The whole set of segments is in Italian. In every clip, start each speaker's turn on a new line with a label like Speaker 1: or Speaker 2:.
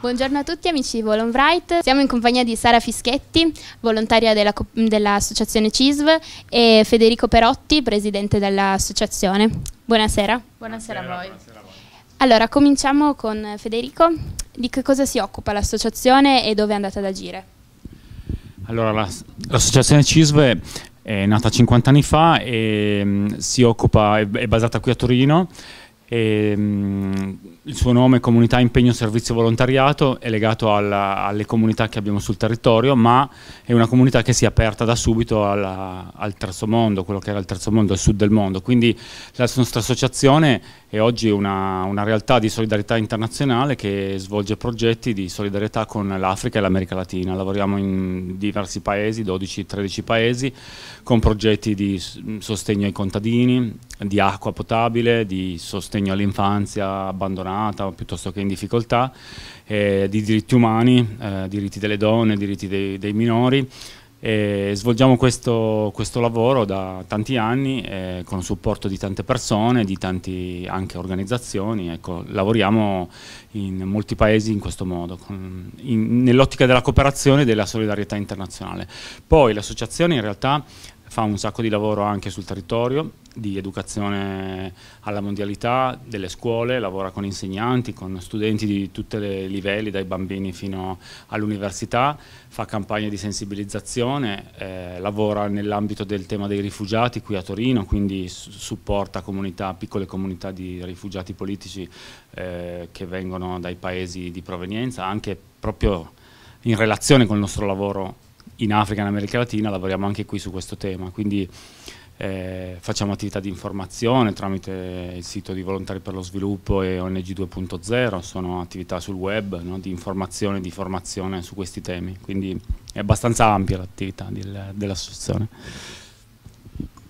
Speaker 1: Buongiorno a tutti amici di Volonbright, siamo in compagnia di Sara Fischetti, volontaria dell'associazione CISV e Federico Perotti, presidente dell'associazione. Buonasera. Buonasera, buonasera, a buonasera, a voi. Allora, cominciamo con Federico. Di che cosa si occupa l'associazione e dove è andata ad agire?
Speaker 2: Allora, l'associazione CISV è nata 50 anni fa e mm, si occupa, è basata qui a Torino e, ehm, mh, il suo nome Comunità Impegno Servizio Volontariato è legato alla, alle comunità che abbiamo sul territorio, ma è una comunità che si è aperta da subito alla, al terzo mondo, quello che era il terzo mondo, il sud del mondo. Quindi la nostra associazione è oggi una, una realtà di solidarietà internazionale che svolge progetti di solidarietà con l'Africa e l'America Latina. Lavoriamo in diversi paesi, 12-13 paesi, con progetti di sostegno ai contadini, di acqua potabile, di sostegno sostegno all'infanzia abbandonata piuttosto che in difficoltà, eh, di diritti umani, eh, diritti delle donne, diritti dei, dei minori. E svolgiamo questo, questo, lavoro da tanti anni eh, con il supporto di tante persone, di tante anche organizzazioni, ecco, lavoriamo in molti paesi in questo modo, nell'ottica della cooperazione e della solidarietà internazionale. Poi l'associazione in realtà fa un sacco di lavoro anche sul territorio, di educazione alla mondialità, delle scuole, lavora con insegnanti, con studenti di tutti i livelli, dai bambini fino all'università, fa campagne di sensibilizzazione, eh, lavora nell'ambito del tema dei rifugiati qui a Torino, quindi supporta comunità, piccole comunità di rifugiati politici eh, che vengono dai paesi di provenienza, anche proprio in relazione con il nostro lavoro in Africa, e in America Latina, lavoriamo anche qui su questo tema, quindi eh, facciamo attività di informazione tramite il sito di Volontari per lo Sviluppo e ONG 2.0, sono attività sul web no? di informazione e di formazione su questi temi, quindi è abbastanza ampia l'attività dell'associazione.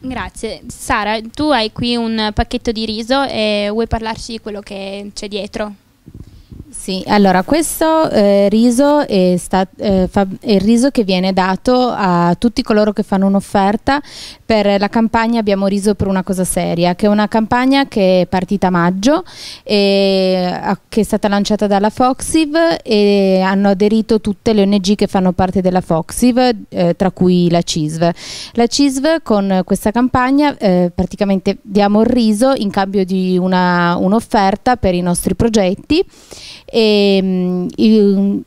Speaker 1: Grazie. Sara, tu hai qui un pacchetto di riso e vuoi parlarci di quello che c'è dietro?
Speaker 3: Sì, allora questo eh, riso è, sta, eh, fa, è, il riso che viene dato a tutti coloro che fanno un'offerta per la campagna Abbiamo riso per una cosa seria, che è una campagna che è partita a maggio, e, a, che è stata lanciata dalla Foxiv e hanno aderito tutte le ONG che fanno parte della Foxiv, eh, tra cui la CISV. La CISV con questa campagna eh, praticamente diamo il riso in cambio di un'offerta per i nostri progetti e, mm, i, mm,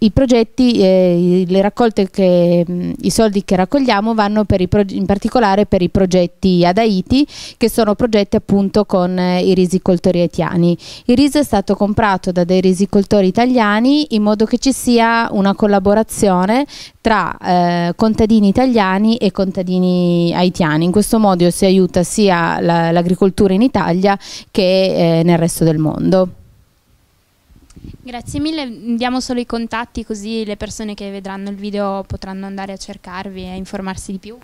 Speaker 3: i progetti, eh, le raccolte che, mm, i soldi che raccogliamo vanno in particolare per i progetti ad Haiti che sono progetti appunto con eh, i risicoltori haitiani. Il riso è stato comprato da dei risicoltori italiani in modo che ci sia una collaborazione tra eh, contadini italiani e contadini haitiani. In questo modo si aiuta sia l'agricoltura in Italia che eh, nel resto del mondo.
Speaker 1: Grazie mille, diamo solo i contatti così le persone che vedranno il video potranno andare a cercarvi e informarsi di più.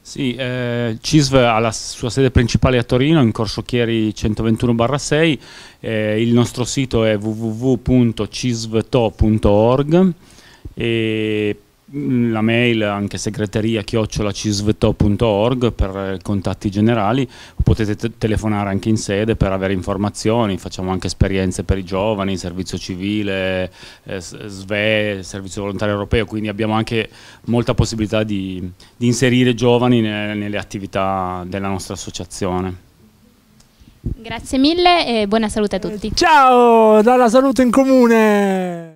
Speaker 2: Sì, eh, CISV ha la sua sede principale a Torino, in Corso Chieri 121-6, eh, il nostro sito è www.cisvto.org e Mm, la mail anche segreteria chiocciolacisvto.org per eh, contatti generali, potete te telefonare anche in sede per avere informazioni, facciamo anche esperienze per i giovani, servizio civile, eh, SVE, servizio volontario europeo, quindi abbiamo anche molta possibilità di, di inserire giovani ne nelle attività della nostra associazione.
Speaker 1: Grazie mille e buona salute a tutti.
Speaker 2: Ciao dalla salute in comune!